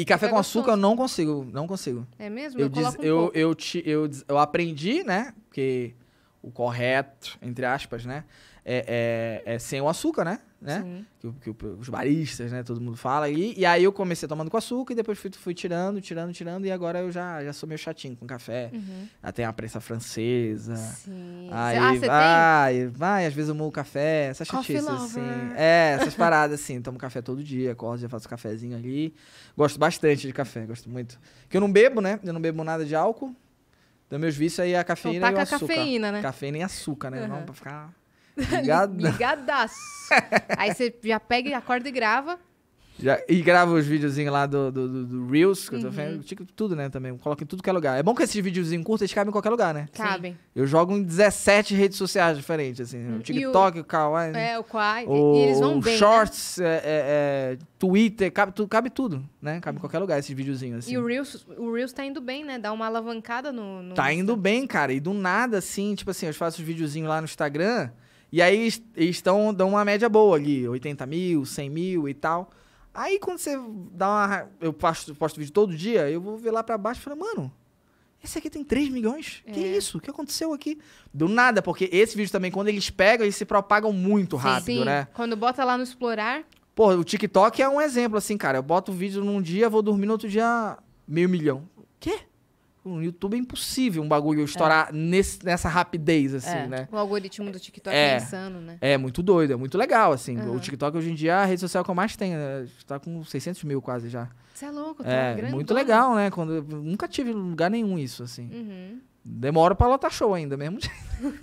E café com gostoso. açúcar eu não consigo, não consigo. É mesmo? Eu, eu, diz, um eu, eu, te, eu, eu aprendi, né? Porque o correto, entre aspas, né? é, é, é sem o açúcar, né? né? Que, que, os baristas, né? Todo mundo fala. E, e aí eu comecei tomando com açúcar e depois fui, fui tirando, tirando, tirando. E agora eu já, já sou meio chatinho com café. Uhum. Já tem a prensa francesa. Sim. Aí ah, vai, tem? vai, às vezes eu moo café. Essas Coffee chatices, assim. É, essas paradas, assim. Tomo café todo dia, acordo, já faço cafezinho ali. Gosto bastante de café, gosto muito. Porque eu não bebo, né? Eu não bebo nada de álcool. Dos meus vícios aí é a cafeína então, tá e o açúcar. cafeína, né? Cafeína e açúcar, né? Uhum. Não, pra ficar Ligada. Ligadaço. Aí você já pega e acorda e grava. Já, e grava os videozinhos lá do, do, do Reels, que uhum. eu tô uhum. vendo. Tico tudo, né, também. Coloca em tudo que é lugar. É bom que esses videozinhos curtos, eles cabem em qualquer lugar, né? Cabem. Eu jogo em 17 redes sociais diferentes, assim. Hum. O TikTok, o, o Kawaii. É, o Kawaii. O, e eles vão bem, né? Shorts, né? é, é, é, Twitter, cabe, tu, cabe tudo, né? Cabe em qualquer lugar esses videozinhos, assim. E o Reels, o Reels tá indo bem, né? Dá uma alavancada no... no tá indo bem, cara. E do nada, assim, tipo assim, eu faço os videozinhos lá no Instagram... E aí estão, dão uma média boa ali, 80 mil, 100 mil e tal. Aí quando você dá uma. Eu posto, posto vídeo todo dia, eu vou ver lá pra baixo e falo, mano, esse aqui tem 3 milhões? É. Que isso? O que aconteceu aqui? Do nada, porque esse vídeo também, quando eles pegam, eles se propagam muito sim, rápido, sim. né? Quando bota lá no explorar. Pô, o TikTok é um exemplo, assim, cara. Eu boto o vídeo num dia, vou dormir no outro dia meio milhão. Quê? no YouTube é impossível um bagulho estourar é. nesse, nessa rapidez, assim, é. né? Tipo, o algoritmo do TikTok é. é, insano, né? É muito doido, é muito legal, assim. Uhum. O TikTok hoje em dia é a rede social que eu mais tenho. Né? Tá com 600 mil quase já. Você é louco, tá É, muito legal, né? Quando, nunca tive em lugar nenhum isso, assim. Uhum demora pra lotar show ainda, mesmo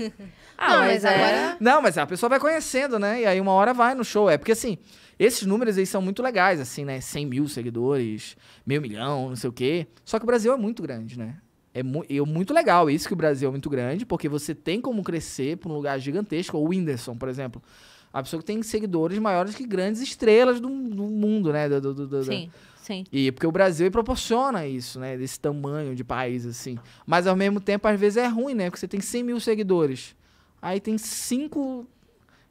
ah, não, mas, agora... É. Não, mas a pessoa vai conhecendo, né? E aí uma hora vai no show. É porque, assim, esses números aí são muito legais, assim, né? 100 mil seguidores, meio milhão, não sei o quê. Só que o Brasil é muito grande, né? É mu eu, é muito legal isso que o Brasil é muito grande, porque você tem como crescer para um lugar gigantesco. O Whindersson, por exemplo. A pessoa que tem seguidores maiores que grandes estrelas do, do mundo, né? Do, do, do Sim. Da Sim. E porque o Brasil proporciona isso, né? Desse tamanho de país, assim. Mas ao mesmo tempo, às vezes é ruim, né? Porque você tem 100 mil seguidores. Aí tem 5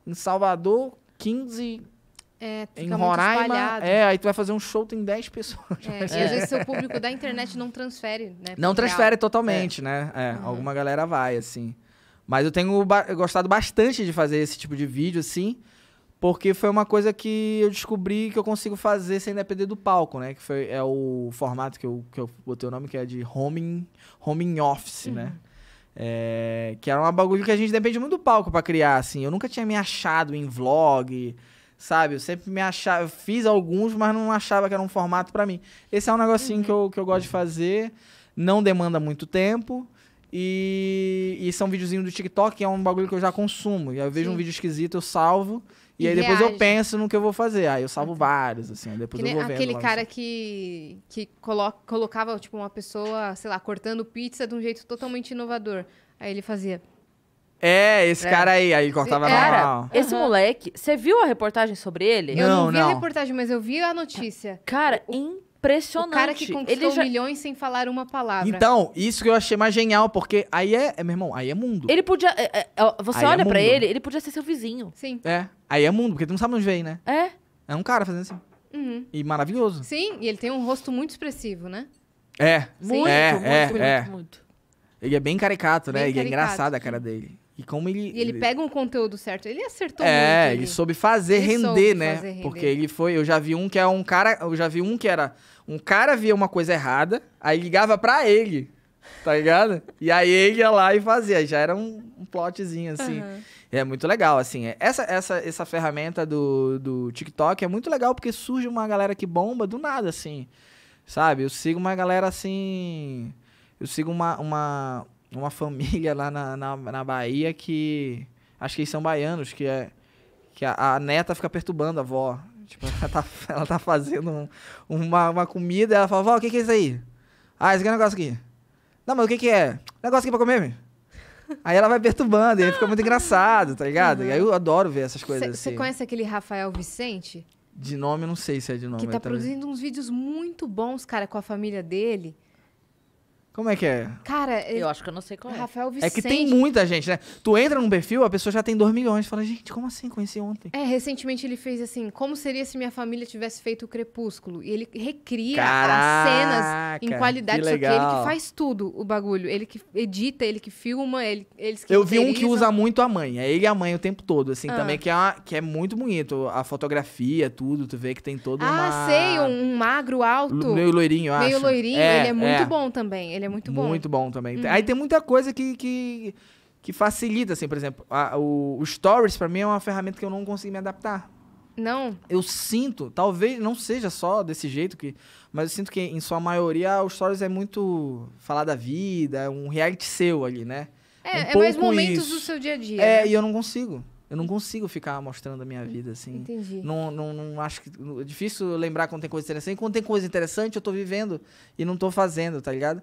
em Salvador, 15 é, em Roraima, é, aí tu vai fazer um show, tem 10 pessoas. É, né? e às vezes é. seu público da internet não transfere, né? Não transfere real. totalmente, é. né? É, uhum. alguma galera vai, assim. Mas eu tenho ba gostado bastante de fazer esse tipo de vídeo, assim. Porque foi uma coisa que eu descobri que eu consigo fazer sem depender do palco, né? Que foi, é o formato que eu, que eu botei o nome, que é de homing, homing office, uhum. né? É, que era uma bagulho que a gente depende muito do palco para criar, assim. Eu nunca tinha me achado em vlog, sabe? Eu sempre me achava... Fiz alguns, mas não achava que era um formato para mim. Esse é um negocinho uhum. que, eu, que eu gosto de fazer. Não demanda muito tempo. E, e são videozinhos do TikTok, que é um bagulho que eu já consumo. E aí eu vejo Sim. um vídeo esquisito, eu salvo. E, e aí depois reage. eu penso no que eu vou fazer. Aí eu salvo vários, assim. Depois que eu vou vendo. Aquele cara que, que colo colocava, tipo, uma pessoa, sei lá, cortando pizza de um jeito totalmente inovador. Aí ele fazia... É, esse é. cara aí, aí cortava cara, normal. Esse uhum. moleque, você viu a reportagem sobre ele? Eu não, não vi não. a reportagem, mas eu vi a notícia. Cara, o, impressionante. O cara que conquistou já... milhões sem falar uma palavra. Então, isso que eu achei mais genial, porque aí é, é meu irmão, aí é mundo. Ele podia. É, é, é você aí é olha é para ele, ele podia ser seu vizinho. Sim. É. Aí é mundo, porque tu não sabe onde veio, né? É. É um cara fazendo assim. Uhum. E maravilhoso. Sim, e ele tem um rosto muito expressivo, né? É. Muito, muito, muito, muito, muito. Ele é bem caricato, né? Bem e é engraçado a cara dele. E como ele. E ele, ele pega um conteúdo certo. Ele acertou é, muito. ele soube fazer ele render, soube né? Fazer render. Porque ele foi. Eu já vi um que é um cara. Eu já vi um que era. Um cara via uma coisa errada, aí ligava para ele. Tá ligado? e aí ele ia lá e fazia. Já era um, um plotzinho, assim. Uhum. É muito legal, assim. É, essa, essa, essa ferramenta do, do TikTok é muito legal porque surge uma galera que bomba do nada, assim. Sabe? Eu sigo uma galera assim. Eu sigo uma, uma, uma família lá na, na, na Bahia que. Acho que eles são baianos, que é. Que a, a neta fica perturbando a avó. Tipo, ela tá, ela tá fazendo um, uma, uma comida, ela fala, vó, o que, que é isso aí? Ah, esse aqui é um negócio aqui. Não, mas o que, que é? Negócio aqui pra comer, meu? Aí ela vai perturbando, e aí fica muito engraçado, tá ligado? Uhum. E aí eu adoro ver essas coisas Você assim. conhece aquele Rafael Vicente? De nome, não sei se é de nome. Que tá produzindo uns vídeos muito bons, cara, com a família dele. Como é que é? Cara, eu é... acho que eu não sei qual é. Rafael Vicente. É que tem muita gente, né? Tu entra num perfil, a pessoa já tem 2 milhões. Fala, gente, como assim? Conheci ontem. É, recentemente ele fez assim: como seria se minha família tivesse feito o Crepúsculo? E ele recria Caraca, as cenas em qualidade. Que legal. Só que ele que faz tudo o bagulho. Ele que edita, ele que filma, ele, eles que Eu vi um que usa muito a mãe. É ele e a mãe o tempo todo, assim, ah. também, que é, uma, que é muito bonito. A fotografia, tudo, tu vê que tem todo ah, uma... sei, um, um, magro alto. Meio loirinho, eu meio acho. Meio loirinho, é, ele é muito é. bom também. Ele ele é muito bom. Muito bom também. Uhum. Aí tem muita coisa que, que, que facilita, assim, por exemplo, a, o, o Stories para mim é uma ferramenta que eu não consigo me adaptar. Não. Eu sinto, talvez não seja só desse jeito que, mas eu sinto que em sua maioria os stories é muito falar da vida, é um reality seu ali, né? É, um é mais momentos isso. do seu dia a dia. É, né? e eu não consigo. Eu não consigo ficar mostrando a minha hum, vida assim. Entendi. Não, não, não acho que é difícil lembrar quando tem coisa interessante. Quando tem coisa interessante, eu tô vivendo e não tô fazendo, tá ligado?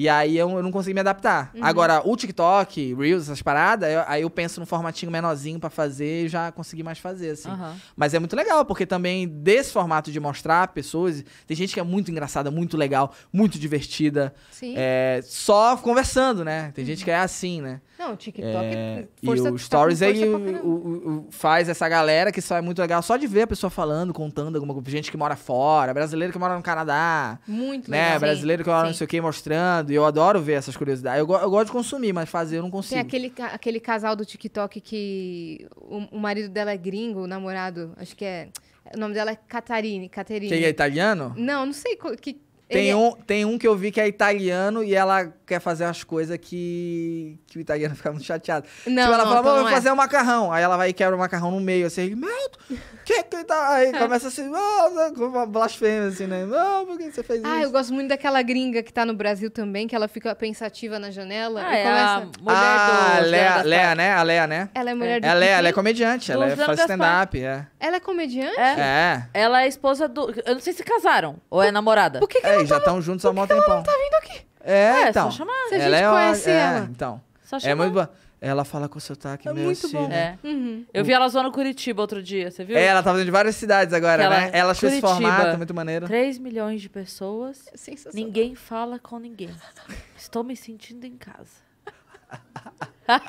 E aí eu, eu não consegui me adaptar. Uhum. Agora, o TikTok, Reels, essas paradas, eu, aí eu penso num formatinho menorzinho para fazer e já consegui mais fazer, assim. Uhum. Mas é muito legal, porque também desse formato de mostrar pessoas, tem gente que é muito engraçada, muito legal, muito divertida. Sim. É, só conversando, né? Tem gente uhum. que é assim, né? Não, o TikTok é, é força, E o tá Stories tá aí o, o, o, faz essa galera que só é muito legal só de ver a pessoa falando, contando alguma coisa. Gente que mora fora, brasileiro que mora no Canadá. Muito né? legal. Brasileiro que mora não sei o que mostrando. E eu adoro ver essas curiosidades. Eu, eu, gosto de consumir, mas fazer eu não consigo. Tem aquele, aquele casal do TikTok que o, o marido dela é gringo, o namorado, acho que é. O nome dela é Catarine. Catarine. Que é italiano? Não, não sei que, tem, Ele... É um, tem um que eu vi que é italiano e ela quer fazer as coisas que, que o italiano fica muito chateado. Não, tipo, ela não, fala, então vou é. fazer um macarrão. Aí ela vai e quebra o macarrão no meio, assim, meu, que que tá? Aí começa assim, com uma blasfêmia, assim, né? Não, por que você fez ah, isso? Ah, eu gosto muito daquela gringa que tá no Brasil também, que ela fica pensativa na janela ah, e é começa... A mulher ah, do... Lea, Lea, né? A Lea, né? Ela é mulher é. do... Ela é, ela é comediante, ela faz stand-up, é. Ela é comediante? É. é. Ela é esposa do... Eu não sei se casaram ou é namorada. Por que, que é, aí, já estão juntos há um tempão. Ela não tá vindo aqui. É, é então. só chamar. Se a gente ela é conhece é, ela. É, então. Só é chamar. É muito boa. Ela fala com o sotaque, é meu muito bom. É. Uhum. Eu vi ela zoando Curitiba outro dia, você viu? É, ela tava vindo de várias cidades agora, ela, né? Ela achou Curitiba, esse formato, muito maneiro. 3 milhões de pessoas, é ninguém fala com ninguém. Estou me sentindo em casa.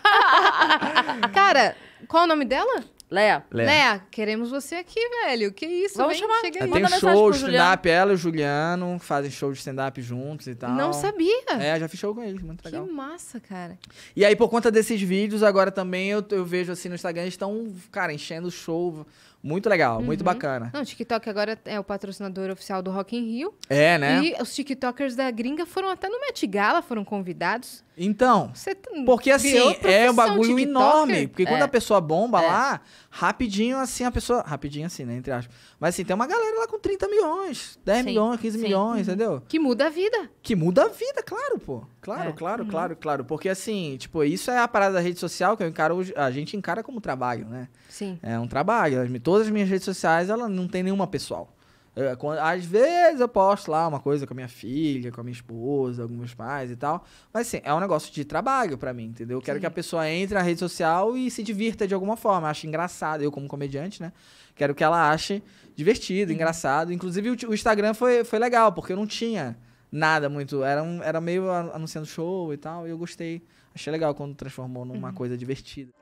Cara, qual o nome dela? Léa. Léa. queremos você aqui, velho. Que isso, Vamos vem, chamar. Chega aí. É, tem show de stand-up, ela e o Juliano fazem show de stand-up juntos e tal. Não sabia. É, já fiz show com eles, muito legal. Que massa, cara. E aí, por conta desses vídeos, agora também eu, eu vejo assim no Instagram, eles estão, cara, enchendo o show. Muito legal, uhum. muito bacana. Não, o TikTok agora é o patrocinador oficial do Rock in Rio. É, né? E os TikTokers da gringa foram até no Met Gala, foram convidados. Então, Você porque assim, é um bagulho TikToker? enorme. Porque é. quando a pessoa bomba é. lá, Rapidinho, assim, a pessoa. Rapidinho, assim, né? Entre aspas. Mas assim, tem uma galera lá com 30 milhões, 10 sim, milhões, 15 sim. milhões, uhum. entendeu? Que muda a vida. Que muda a vida, claro, pô. Claro, é. claro, uhum. claro, claro. Porque assim, tipo, isso é a parada da rede social que eu encaro, a gente encara como trabalho, né? Sim. É um trabalho. Todas as minhas redes sociais, ela não tem nenhuma pessoal. Eu, é, às vezes eu posto lá uma coisa com a minha filha, com a minha esposa, alguns pais e tal. Mas assim, é um negócio de trabalho para mim, entendeu? Eu quero que a pessoa entre na rede social e se divirta de alguma forma. Ache engraçado, eu como comediante, né? Quero que ela ache divertido, Sim. engraçado. Inclusive o, o, Instagram foi, foi legal, porque eu não tinha nada muito. Era, um, era meio anunciando show e tal. E eu gostei. Achei legal quando transformou numa uhum. coisa divertida.